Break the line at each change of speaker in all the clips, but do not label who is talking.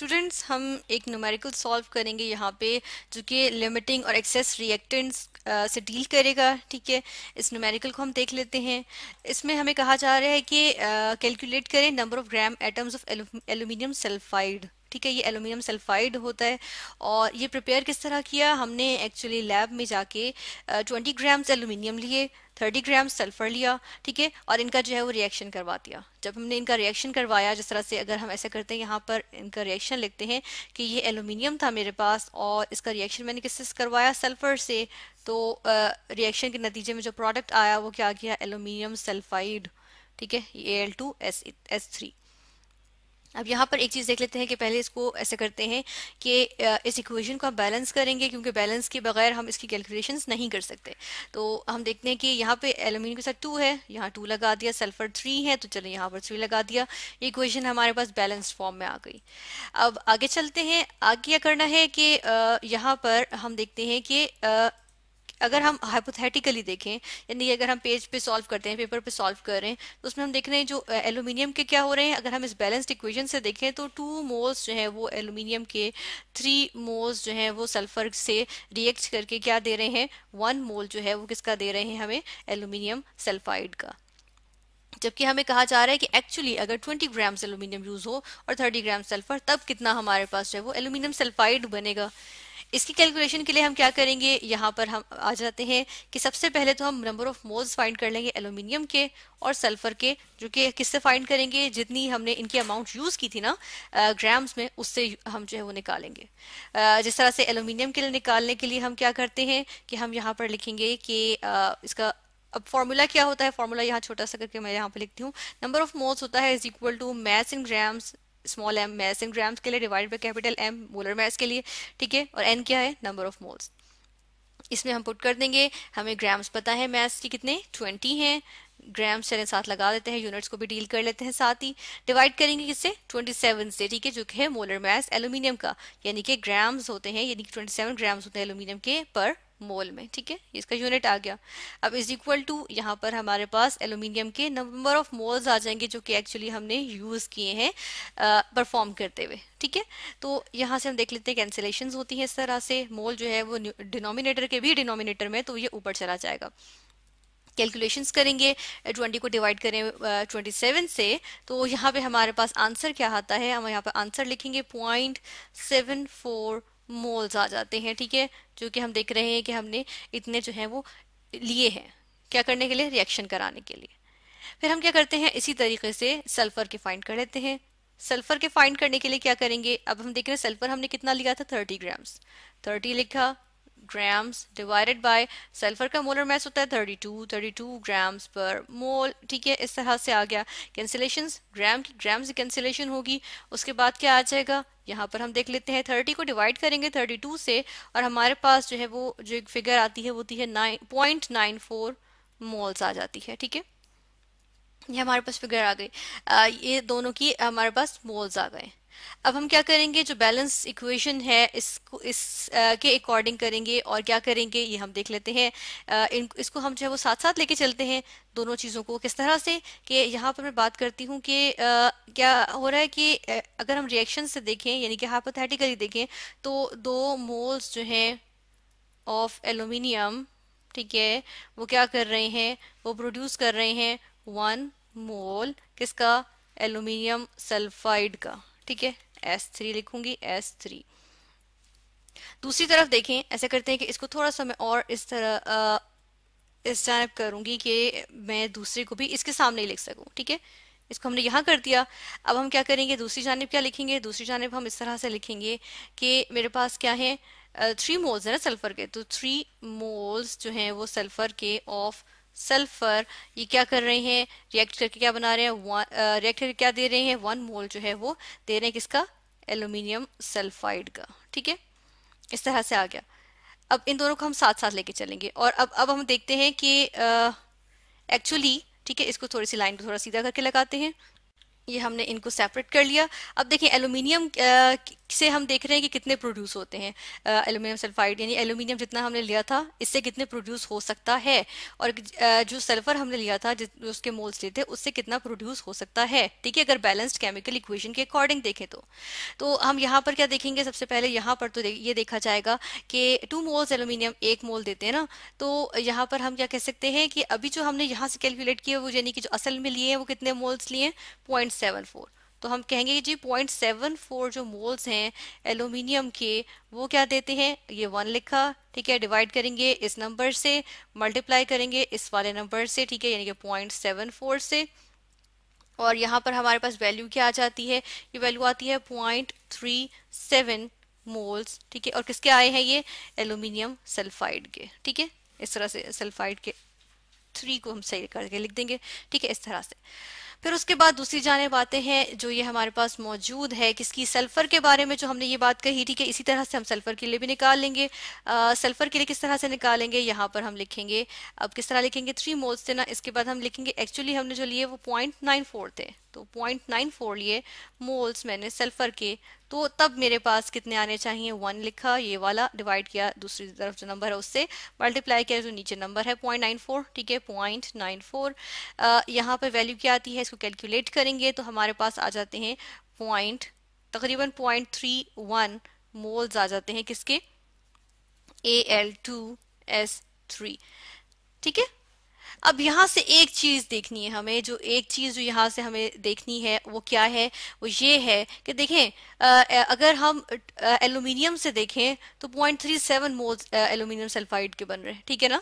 students हम एक numerical solve करेंगे यहाँ पे जो कि लिमिटिंग और एक्सेस रिएक्टेंट्स से डील करेगा ठीक है इस न्यूमेरिकल को हम देख लेते हैं इसमें हमें कहा जा रहा है कि कैलकुलेट करें number of gram atoms of aluminium sulphide ठीक है ये एलुमिनियम सल्फाइड होता है और ये प्रिपेयर किस तरह किया हमने एक्चुअली लैब में जाके ट्वेंटी ग्राम्स एलुमिनियम लिए थर्टी ग्राम सल्फर लिया ठीक है और इनका जो है वो रिएक्शन करवा दिया जब हमने इनका रिएक्शन करवाया जिस तरह से अगर हम ऐसा करते हैं यहाँ पर इनका रिएक्शन लिखते हैं कि ये एलुमिनियम था मेरे पास और इसका रिएक्शन मैंने किससे करवाया सल्फर से तो रिएक्शन के नतीजे में जो प्रोडक्ट आया वो क्या गया एलुमिनियम सल्फाइड ठीक है ये L two S S three अब यहाँ पर एक चीज़ देख लेते हैं कि पहले इसको ऐसे करते हैं कि इस इक्वेशन को हम बैलेंस करेंगे क्योंकि बैलेंस के बगैर हम इसकी कैलकुलेशंस नहीं कर सकते तो हम देखते हैं कि यहाँ पे एल्यूमिनियम के साथ टू है यहाँ टू लगा दिया सल्फर थ्री है तो चलो यहाँ पर थ्री लगा दिया ये इक्वेशन हमारे पास बैलेंस फॉर्म में आ गई अब आगे चलते हैं आगे क्या करना है कि यहाँ पर हम देखते हैं कि अगर हम हाइपोथेटिकली देखें यानी अगर हम पेज पे सॉल्व करते हैं पेपर पे सॉल्व कर रहे हैं तो उसमें हम देख रहे हैं जो एलुमिनियम के क्या हो रहे हैं अगर हम इस बैलेंस्ड इक्वेशन से देखें तो टू मोल्स जो है वो एलुमिनियम के थ्री मोल्स जो है वो सल्फर से रिएक्ट करके क्या दे रहे हैं वन मोल जो है वो किसका दे रहे हैं हमें एलुमिनियम सल्फाइड का जबकि हमें कहा जा रहा है कि एक्चुअली अगर 20 ग्राम एलुमिनियम यूज हो और 30 ग्राम सल्फर तब कितना हमारे पास जो है वो एलुमिनियम सल्फाइड बनेगा इसकी कैलकुलेशन के लिए हम क्या करेंगे यहाँ पर हम आ जाते हैं कि सबसे पहले तो हम नंबर ऑफ मोल्स फाइंड कर लेंगे एलुमिनियम के और सल्फर के जो कि किससे फाइंड करेंगे जितनी हमने इनकी अमाउंट यूज़ की थी ना ग्राम्स में उससे हम जो है वो निकालेंगे जिस तरह से एलुमिनियम के लिए निकालने के लिए हम क्या करते हैं कि हम यहाँ पर लिखेंगे कि इसका अब फॉर्मूला क्या होता है फॉर्मूला यहाँ छोटा सा करके मैं यहाँ पर लिखती हूँ नंबर ऑफ मोल्स होता है is equal to math in grams small M mass in grams के लिए divide by capital M molar mass के लिए ठीक है और एन क्या है नंबर ऑफ मोल्स इसमें हम पुट कर देंगे हमें ग्राम्स पता है मैथ्स की कितने ट्वेंटी हैं ग्राम्स चले साथ लगा देते हैं यूनिट्स को भी डील कर लेते हैं साथ ही डिवाइड करेंगे किससे 27 से ठीक है जो कि है मोलर मैस एल्यूमिनियम का यानी कि ग्राम्स होते हैं यानी कि 27 ग्राम्स होते हैं एल्यूमिनियम के पर मोल में ठीक है इसका यूनिट आ गया अब इज इक्वल टू यहाँ पर हमारे पास एलुमिनियम के नंबर ऑफ मोल्स आ जाएंगे जो कि एक्चुअली हमने यूज़ किए हैं परफॉर्म करते हुए ठीक है तो यहाँ से हम देख लेते हैं कैंसिलेशन होती हैं इस तरह से मोल जो है वो डिनोमिनेटर के भी डिनोमिनेटर में तो ये ऊपर चला जाएगा कैलकुलेशंस करेंगे 20 को डिवाइड करें ट्वेंटी 27 से तो यहाँ पे हमारे पास आंसर क्या आता है हम यहाँ पे आंसर लिखेंगे पॉइंट सेवन फोर मोल्स आ जाते हैं ठीक है जो कि हम देख रहे हैं कि हमने इतने जो हैं वो लिए हैं क्या करने के लिए रिएक्शन कराने के लिए फिर हम क्या करते हैं इसी तरीके से सल्फर के फाइंड कर लेते हैं सल्फर के फाइंड करने के लिए क्या करेंगे अब हम देख रहे हैं सल्फर हमने कितना लिया था थर्टी ग्राम्स थर्टी लिखा ग्राम्स डिवाइडेड बाय सल्फर का मोलर मैस होता है 32 32 ग्राम्स पर मोल ठीक है इस तरह से आ गया कैंसिलेशन ग्राम की ग्राम से कैंसिलेशन होगी उसके बाद क्या आ जाएगा यहाँ पर हम देख लेते हैं 30 को डिवाइड करेंगे 32 से और हमारे पास जो है वो जो एक फिगर आती है वो होती है nine point nine four moles आ जाती है ठीक है ये हमारे पास फिगर आ गई ये दोनों की हमारे पास मोल्स आ गए अब हम क्या करेंगे जो बैलेंस इक्वेशन है इसको इस आ, के अकॉर्डिंग करेंगे और क्या करेंगे ये हम देख लेते हैं आ, इन, इसको हम जो है वो साथ साथ लेके चलते हैं दोनों चीज़ों को किस तरह से कि यहाँ पर मैं बात करती हूँ कि क्या हो रहा है कि अगर हम रिएक्शन से देखें यानी कि हाइपोथेटिकली देखें तो दो मोल्स जो हैं ऑफ एलुमिनियम ठीक है वो क्या कर रहे हैं वो प्रोड्यूस कर रहे हैं वन मोल किसका एलुमिनियम सल्फाइड का ठीक है एस थ्री लिखूंगी एस थ्री दूसरी तरफ देखें ऐसा करते हैं कि इसको थोड़ा सा मैं और इस तरह आ, इस टाइप करूंगी कि मैं दूसरे को भी इसके सामने ही लिख सकूं ठीक है इसको हमने यहां कर दिया अब हम क्या करेंगे दूसरी जानब क्या लिखेंगे दूसरी जानब हम इस तरह से लिखेंगे कि मेरे पास क्या है थ्री मोल्स है ना सल्फर के तो थ्री मोल्स जो है वो सल्फर के ऑफ सल्फर ये क्या कर रहे हैं रिएक्ट करके क्या बना रहे हैं रिएक्ट करके क्या दे रहे हैं वन मोल जो है वो दे रहे हैं किसका एल्यूमिनियम सल्फाइड का ठीक है इस तरह से आ गया अब इन दोनों को हम साथ साथ लेके चलेंगे और अब अब हम देखते हैं कि एक्चुअली ठीक है इसको थोड़ी सी लाइन को थोड़ा सीधा करके लगाते हैं ये हमने इनको सेपरेट कर लिया अब देखें एलुमिनियम से हम देख रहे हैं कि कितने प्रोड्यूस होते हैं एलुमिनियम सल्फाइड यानी एलुमिनियम जितना हमने लिया था इससे कितने प्रोड्यूस हो सकता है और जो सल्फर हमने लिया था जो उसके मोल्स लिए थे उससे कितना प्रोड्यूस हो सकता है ठीक है अगर बैलेंस्ड केमिकल इक्वेशन के अकॉर्डिंग देखें तो तो हम यहाँ पर क्या देखेंगे सबसे पहले यहाँ पर तो ये देखा जाएगा कि टू मोल्स एलुमिनियम एक मोल देते हैं ना तो यहाँ पर हम क्या कह सकते हैं कि अभी जो हमने यहाँ से कैलकुलेट किया वो यानी कि जो असल में लिए हैं वो कितने मोल्स लिए पॉइंट सेवन फोर तो हम कहेंगे कि जी पॉइंट सेवन फोर जो मोल्स हैं एलुमिनियम के वो क्या देते हैं ये वन लिखा ठीक है डिवाइड करेंगे इस नंबर से मल्टीप्लाई करेंगे इस वाले नंबर से ठीक है यानी कि पॉइंट सेवन फोर से और यहाँ पर हमारे पास वैल्यू क्या आ जाती है ये वैल्यू आती है पॉइंट थ्री सेवन मोल्स ठीक है और किसके आए हैं ये एलुमिनियम सल्फाइड के ठीक है इस तरह से सल्फाइड के थ्री को हम सही करके लिख देंगे ठीक है इस तरह से फिर उसके बाद दूसरी जानब आते हैं जो ये हमारे पास मौजूद है किसकी सल्फर के बारे में जो हमने ये बात कही ठीक है इसी तरह से हम सल्फर के लिए भी निकाल लेंगे आ, सल्फर के लिए किस तरह से निकालेंगे यहाँ पर हम लिखेंगे अब किस तरह लिखेंगे थ्री मोल्स थे ना इसके बाद हम लिखेंगे एक्चुअली हमने जो लिए वो पॉइंट नाइन फोर थे तो पॉइंट नाइन फोर लिए मोल्स मैंने सल्फर के तो तब मेरे पास कितने आने चाहिए वन लिखा ये वाला डिवाइड किया दूसरी तरफ जो नंबर है उससे मल्टीप्लाई किया जो नीचे नंबर है पॉइंट नाइन फोर ठीक है पॉइंट नाइन फोर यहाँ पर वैल्यू क्या आती है इसको कैलकुलेट करेंगे तो हमारे पास आ जाते हैं पॉइंट तकरीबन पॉइंट थ्री वन मोल्स आ जाते हैं किसके A L two S three ठीक है अब यहाँ से एक चीज देखनी है हमें जो एक चीज जो यहाँ से हमें देखनी है वो क्या है वो ये है कि देखें अगर हम एल्यूमिनियम से देखें तो 0.37 मोल्स एल्यूमिनियम सल्फाइड के बन रहे हैं ठीक है ना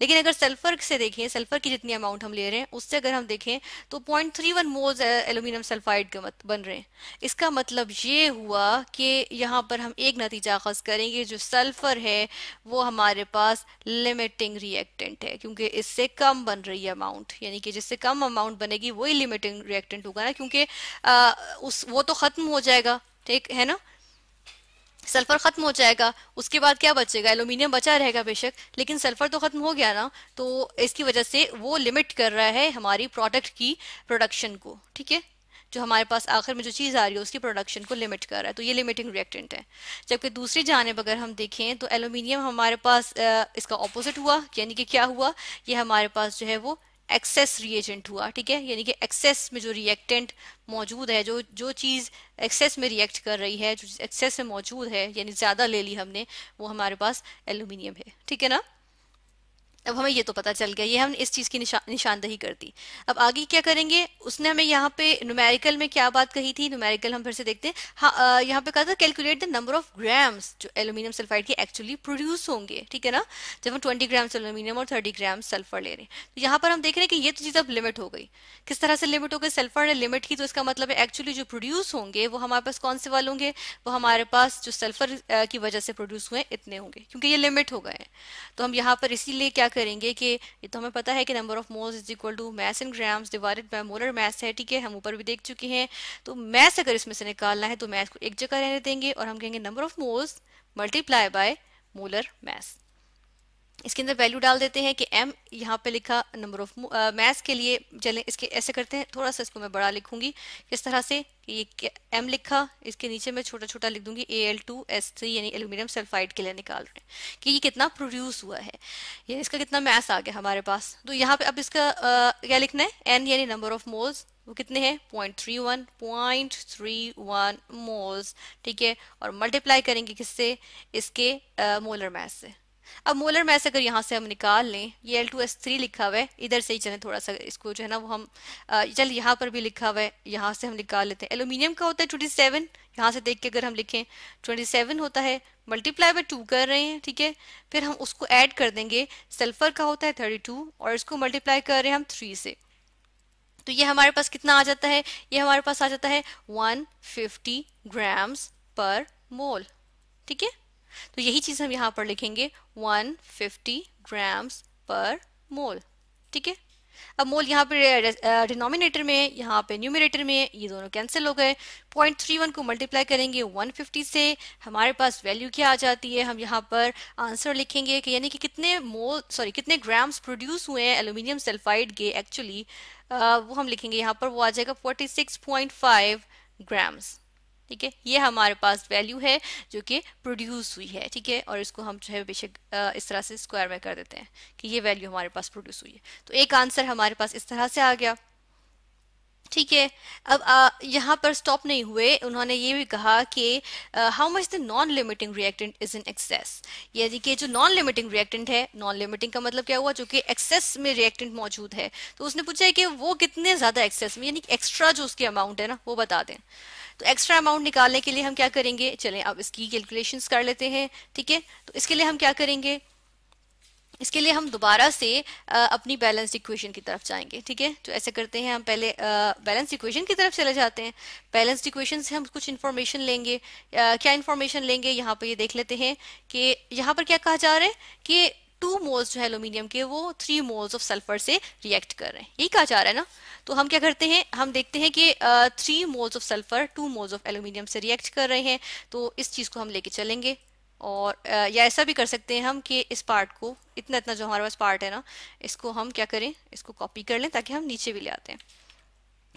लेकिन अगर सल्फर से देखें सल्फर की जितनी अमाउंट हम ले रहे हैं उससे अगर हम देखें तो point three one moles aluminium sulphide के बन रहे हैं इसका मतलब ये हुआ कि यहाँ पर हम एक नतीजा अखज करेंगे जो सल्फर है वो हमारे पास लिमिटिंग रिएक्टेंट है क्योंकि इससे कम बन रही है अमाउंट यानी कि जिससे कम अमाउंट बनेगी वही लिमिटिंग रिएक्टेंट होगा ना क्योंकि आ, उस वो तो ख़त्म हो जाएगा ठीक है ना सल्फर खत्म हो जाएगा उसके बाद क्या बचेगा एलुमिनियम बचा रहेगा बेशक लेकिन सल्फर तो खत्म हो गया ना तो इसकी वजह से वो लिमिट कर रहा है हमारी प्रोडक्ट की प्रोडक्शन को ठीक है जो हमारे पास आखिर में जो चीज़ आ रही है उसकी प्रोडक्शन को लिमिट कर रहा है तो ये लिमिटिंग रिएक्टेंट है जबकि दूसरी जानब अगर हम देखें तो एलुमिनियम हमारे पास इसका ऑपोजिट हुआ यानी कि क्या हुआ ये हमारे पास जो है वो एक्सेस रिएजेंट हुआ ठीक है यानी कि एक्सेस में जो रिएक्टेंट मौजूद है जो जो चीज़ एक्सेस में रिएक्ट कर रही है जो एक्सेस में मौजूद है यानी ज़्यादा ले ली हमने वो हमारे पास एल्यूमिनियम है ठीक है ना अब हमें ये तो पता चल गया ये हमने इस चीज़ की निशा, निशानदही कर दी अब आगे क्या करेंगे उसने हमें यहाँ पे न्यूमेरिकल में क्या बात कही थी न्यूमेरिकल हम फिर से देखते हैं हाँ यहाँ पे कहा था calculate the number of grams जो एल्यूमिनियम सल्फाइड के एक्चुअली प्रोड्यूस होंगे ठीक है ना जब हम ट्वेंटी ग्राम्स एल्यूमिनियम और थर्टी ग्राम सल्फर ले रहे हैं तो यहाँ पर हम देख रहे हैं कि ये तो चीज़ अब लिमिट हो गई किस तरह से लिमिट हो गई सल्फर ने लिमिट की तो इसका मतलब है एक्चुअली जो प्रोड्यूस होंगे वो हमारे पास कौन से वाले होंगे वो हमारे पास जो सल्फर की वजह से प्रोड्यूस हुए इतने होंगे क्योंकि ये लिमिट हो गए तो हम यहाँ पर इसीलिए क्या करेंगे कि ये तो हमें पता है कि number of moles is equal to mass in grams divided by molar mass है ठीक है हम ऊपर भी देख चुके हैं तो मैस अगर इसमें से निकालना है तो मैस को एक जगह रहने देंगे और हम कहेंगे number of moles multiply by molar mass इसके अंदर वैल्यू डाल देते हैं कि एम यहाँ पे लिखा नंबर ऑफ मैथ्स के लिए चले इसके ऐसे करते हैं थोड़ा सा इसको मैं बड़ा लिखूंगी किस तरह से ये एम लिखा इसके नीचे मैं छोटा छोटा लिख दूंगी A L two S three यानी एल्यूमिनियम सल्फाइड के लिए निकाल रहे हैं कि ये कितना प्रोड्यूस हुआ है यानी इसका कितना मैथ आ गया हमारे पास तो यहाँ पे अब इसका आ, क्या लिखना है एन यानी नंबर ऑफ मोल्स वो कितने हैं point three one point three one moles ठीक है और मल्टीप्लाई करेंगे किससे इसके मोलर मैथ से अब मोलर मैस अगर यहाँ से हम निकाल लें ये एल टू एस थ्री लिखा हुआ है इधर से ही चलें थोड़ा सा इसको जो है ना वो हम चल यहाँ पर भी लिखा हुआ है यहाँ से हम निकाल लेते हैं एलुमिनियम का होता है ट्वेंटी सेवन यहाँ से देख के अगर हम लिखें ट्वेंटी सेवन होता है मल्टीप्लाई बाई टू कर रहे हैं ठीक है फिर हम उसको ऐड कर देंगे सल्फर का होता है थर्टी टू और इसको मल्टीप्लाई कर रहे हैं हम थ्री से तो ये हमारे पास कितना आ जाता है ये हमारे पास आ जाता है वन फिफ्टी ग्राम्स पर मोल ठीक है तो यही चीज़ हम यहां पर लिखेंगे 150 ग्राम्स पर मोल ठीक है अब मोल यहाँ पर डिनोमिनेटर में यहाँ पे न्यूमिनेटर में ये दोनों कैंसिल हो गए 0.31 को मल्टीप्लाई करेंगे 150 से हमारे पास वैल्यू क्या आ जाती है हम यहाँ पर आंसर लिखेंगे कि यानी कि कितने मोल सॉरी कितने ग्राम्स प्रोड्यूस हुए हैं एल्यूमिनियम सल्फाइड के एक्चुअली वो हम लिखेंगे यहाँ पर वो आ जाएगा फोर्टी ग्राम्स ठीक है ये हमारे पास वैल्यू है जो कि प्रोड्यूस हुई है ठीक है और इसको हम जो है बेशक इस तरह से स्क्वायर में कर देते हैं कि ये वैल्यू हमारे पास प्रोड्यूस हुई है तो एक आंसर हमारे पास इस तरह से आ गया ठीक है अब यहाँ पर स्टॉप नहीं हुए उन्होंने ये भी कहा कि how much the non limiting reactant is in excess यानी कि जो नॉन लिमिटिंग रिएक्टेंट है नॉन लिमिटिंग का मतलब क्या हुआ जो कि एक्सेस में रिएक्टेंट मौजूद है तो उसने पूछा है कि वो कितने ज्यादा एक्सेस में यानी एक्स्ट्रा जो उसकी अमाउंट है ना वो बता दें तो एक्स्ट्रा अमाउंट निकालने के लिए हम क्या करेंगे चलें अब इसकी कैलकुलेशंस कर लेते हैं ठीक है तो इसके लिए हम क्या करेंगे इसके लिए हम दोबारा से अपनी बैलेंस इक्वेशन की तरफ जाएंगे ठीक है तो ऐसे करते हैं हम पहले बैलेंस इक्वेशन की तरफ चले जाते हैं बैलेंस इक्वेशन से हम कुछ इन्फॉर्मेशन लेंगे क्या इन्फॉर्मेशन लेंगे यहाँ पर ये देख लेते हैं कि यहाँ पर क्या कहा जा रहा है कि टू मोल्स जो है एलुमिनियम के वो थ्री मोल्स ऑफ सल्फर से रिएक्ट कर रहे हैं यही कहा जा रहा है ना तो हम क्या करते हैं हम देखते हैं कि three moles of sulphur two moles of aluminium से रिएक्ट कर रहे हैं तो इस चीज़ को हम लेके चलेंगे और या ऐसा भी कर सकते हैं हम कि इस पार्ट को इतना इतना जो हमारे पास पार्ट है ना इसको हम क्या करें इसको कॉपी कर लें ताकि हम नीचे भी ले आते हैं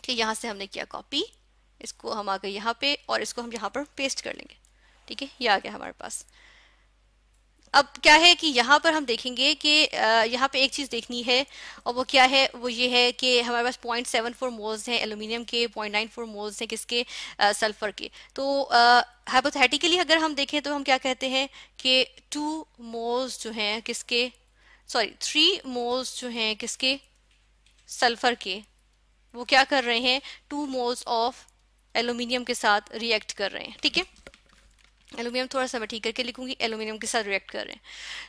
कि यहाँ से हमने किया कॉपी इसको हम आ गए यहाँ पे और इसको हम यहाँ पर पेस्ट कर लेंगे ठीक है ये आ गया हमारे पास अब क्या है कि यहाँ पर हम देखेंगे कि यहाँ पे एक चीज़ देखनी है और वो क्या है वो ये है कि हमारे पास पॉइंट सेवन फोर मोल्स हैं एलुमिनियम के पॉइंट नाइन फोर मोल्स हैं किसके सल्फर के तो हाइपोथेटिकली अगर हम देखें तो हम क्या कहते हैं कि टू मोल्स जो हैं किसके सॉरी थ्री मोल्स जो हैं किसके सल्फर के वो क्या कर रहे हैं टू मोल्स ऑफ एल्यूमिनियम के साथ रिएक्ट कर रहे हैं ठीक है एलुमिनियम थोड़ा सा मैं ठीक करके लिखूंगी एलुमिनियम के साथ रिएक्ट कर रहे हैं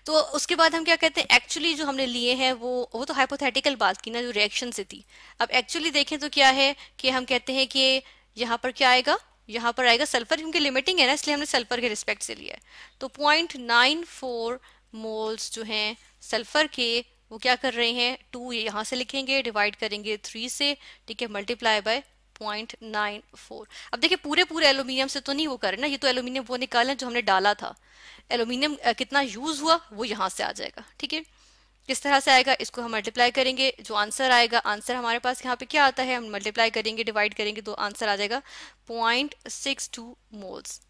तो उसके बाद हम क्या कहते हैं एक्चुअली जो हमने लिए हैं वो वो तो हाइपोथेटिकल बात की ना जो रिएक्शन से थी अब एक्चुअली देखें तो क्या है कि हम कहते हैं कि यहाँ पर क्या आएगा यहाँ पर आएगा सल्फर क्योंकि लिमिटिंग है ना इसलिए हमने सल्फर के रिस्पेक्ट से लिया है तो पॉइंट नाइन फोर मोल्स जो हैं सल्फर के वो क्या कर रहे हैं टू ये यहाँ से लिखेंगे डिवाइड करेंगे थ्री से ठीक है मल्टीप्लाई बाय 0.94 अब देखिए पूरे पूरे एल्यूमिनियम से तो नहीं वो करें ना ये तो एल्यूमिनियम वो निकालें जो हमने डाला था एल्यूमिनियम कितना यूज हुआ वो यहां से आ जाएगा ठीक है किस तरह से आएगा इसको हम मल्टीप्लाई करेंगे जो आंसर आएगा आंसर हमारे पास यहाँ पे क्या आता है हम मल्टीप्लाई करेंगे डिवाइड करेंगे तो आंसर आ जाएगा पॉइंट सिक्स टू मोल्स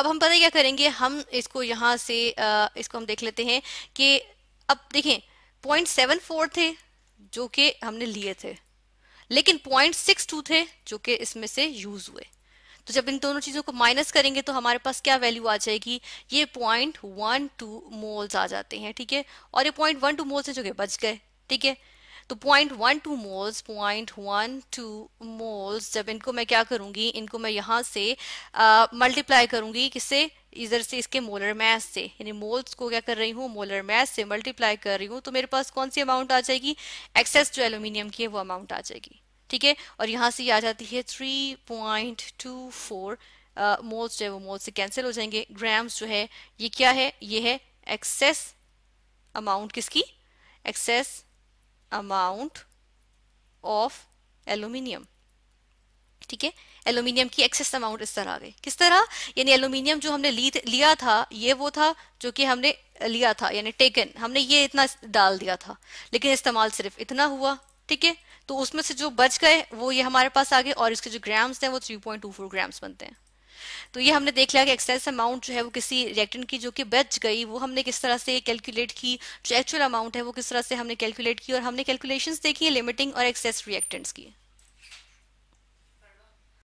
अब हम पता क्या करेंगे हम इसको यहाँ से इसको हम देख लेते हैं कि अब देखें पॉइंट सेवन फोर थे जो कि हमने लिए थे लेकिन पॉइंट सिक्स टू थे जो कि इसमें से यूज हुए तो जब इन दोनों चीज़ों को माइनस करेंगे तो हमारे पास क्या वैल्यू आ जाएगी ये पॉइंट वन टू मोल्स आ जाते हैं ठीक है और ये पॉइंट वन टू मोल्स है जो कि बच गए ठीक है तो point one two moles point one two moles जब इनको मैं क्या करूँगी इनको मैं यहाँ से मल्टीप्लाई करूंगी किससे इधर से इसके मोलर मैस से यानी मोल्स को क्या कर रही हूँ मोलर मैस से मल्टीप्लाई कर रही हूँ तो मेरे पास कौन सी अमाउंट आ जाएगी एक्सेस जो एल्यूमिनियम की है वो अमाउंट आ जाएगी ठीक है और यहां से ये आ जाती है three point two four moles जो है वो मोल्स से कैंसिल हो जाएंगे ग्राम्स जो है ये क्या है ये है एक्सेस अमाउंट किसकी एक्सेस अमाउंट ऑफ एलुमिनियम ठीक है एल्यूमिनियम की एक्सेस अमाउंट इस तरह आ गई किस तरह यानी एल्यूमिनियम जो हमने ली लिया था ये वो था जो कि हमने लिया था यानी टेकन हमने ये इतना डाल दिया था लेकिन इस्तेमाल सिर्फ इतना हुआ ठीक है तो उसमें से जो बच गए वो ये हमारे पास आ गए और इसके जो ग्राम्स हैं वो 3.24 ग्राम्स बनते हैं तो ये हमने देख लिया कि एक्सेस अमाउंट जो है वो किसी रिएक्टेंट की जो कि बच गई वो हमने किस तरह से कैलकुलेट की जो एक्चुअल अमाउंट है वो किस तरह से हमने कैलकुलेट की और हमने कैलकुलेशंस देखी है लिमिटिंग और एक्सेस रिएक्टेंट्स की